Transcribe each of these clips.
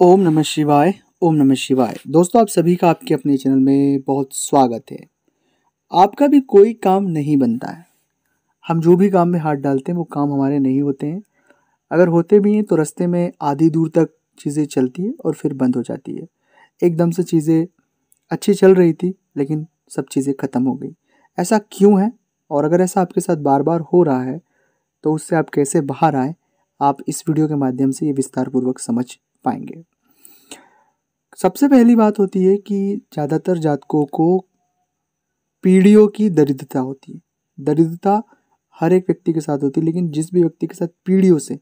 ओम नमः शिवाय ओम नमः शिवाय दोस्तों आप सभी का आपके अपने चैनल में बहुत स्वागत है आपका भी कोई काम नहीं बनता है हम जो भी काम में हाथ डालते हैं वो काम हमारे नहीं होते हैं अगर होते भी हैं तो रास्ते में आधी दूर तक चीज़ें चलती है और फिर बंद हो जाती है एकदम से चीज़ें अच्छी चल रही थी लेकिन सब चीज़ें ख़त्म हो गई ऐसा क्यों है और अगर ऐसा आपके साथ बार बार हो रहा है तो उससे आप कैसे बाहर आएँ आप इस वीडियो के माध्यम से ये विस्तारपूर्वक समझ पाएंगे सबसे पहली बात होती है कि ज़्यादातर जातकों को पीढ़ियों की दरिद्रता होती है दरिद्रता हर एक व्यक्ति के साथ होती है लेकिन जिस भी व्यक्ति के साथ पीढ़ियों से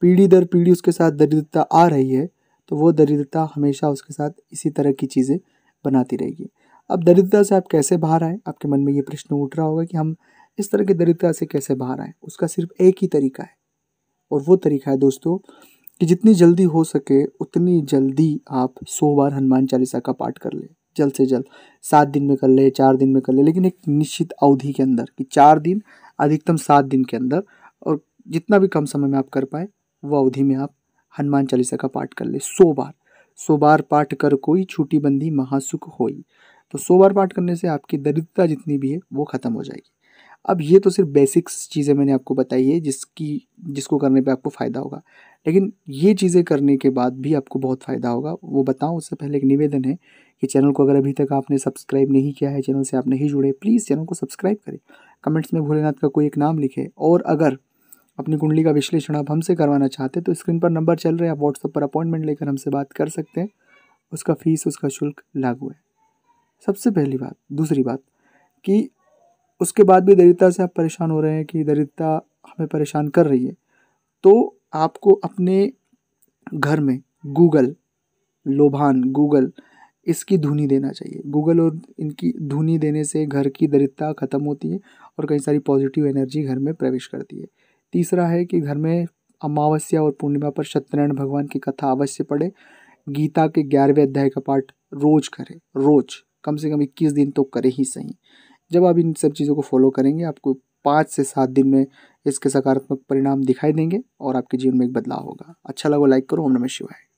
पीढ़ी दर पीढ़ी उसके साथ दरिद्रता आ रही है तो वो दरिद्रता हमेशा उसके साथ इसी तरह की चीज़ें बनाती रहेगी अब दरिद्रता से आप कैसे बाहर आएँ आपके मन में ये प्रश्न उठ रहा होगा कि हम इस तरह की दरिद्रता से कैसे बाहर आएँ उसका सिर्फ एक ही तरीका है और वो तरीका है दोस्तों कि जितनी जल्दी हो सके उतनी जल्दी आप सौ बार हनुमान चालीसा का पाठ कर ले जल्द से जल्द सात दिन में कर ले चार दिन में कर ले लेकिन एक निश्चित अवधि के अंदर कि चार दिन अधिकतम सात दिन के अंदर और जितना भी कम समय में आप कर पाए वो अवधि में आप हनुमान चालीसा का पाठ कर ले सौ बार सौ बार पाठ कर कोई छूटी बंदी महासुख होई तो सौ बार पाठ करने से आपकी दरिद्रता जितनी भी है वो ख़त्म हो जाएगी अब ये तो सिर्फ बेसिक्स चीज़ें मैंने आपको बताई है जिसकी जिसको करने पे आपको फ़ायदा होगा लेकिन ये चीज़ें करने के बाद भी आपको बहुत फ़ायदा होगा वो बताऊँ उससे पहले एक निवेदन है कि चैनल को अगर अभी तक आपने सब्सक्राइब नहीं किया है चैनल से आप नहीं जुड़े प्लीज़ चैनल को सब्सक्राइब करें कमेंट्स में भोलेनाथ का कोई एक नाम लिखे और अगर अपनी कुंडली का विश्लेषण आप हमसे करवाना चाहते हैं तो स्क्रीन पर नंबर चल रहे हैं आप व्हाट्सअप पर अपॉइंटमेंट लेकर हमसे बात कर सकते हैं उसका फ़ीस उसका शुल्क लागू है सबसे पहली बात दूसरी बात कि उसके बाद भी दरिद्रता से आप परेशान हो रहे हैं कि दरिद्रता हमें परेशान कर रही है तो आपको अपने घर में गूगल लोभान गूगल इसकी धुनी देना चाहिए गूगल और इनकी धुनी देने से घर की दरिद्रता ख़त्म होती है और कई सारी पॉजिटिव एनर्जी घर में प्रवेश करती है तीसरा है कि घर में अमावस्या और पूर्णिमा पर सत्यनारायण भगवान की कथा अवश्य पढ़े गीता के ग्यारहवें अध्याय का पाठ रोज करें रोज कम से कम इक्कीस दिन तो करें ही सही जब आप इन सब चीज़ों को फॉलो करेंगे आपको पाँच से सात दिन में इसके सकारात्मक परिणाम दिखाई देंगे और आपके जीवन में एक बदलाव होगा अच्छा लगा लाइक करो ओम नमः शिवाय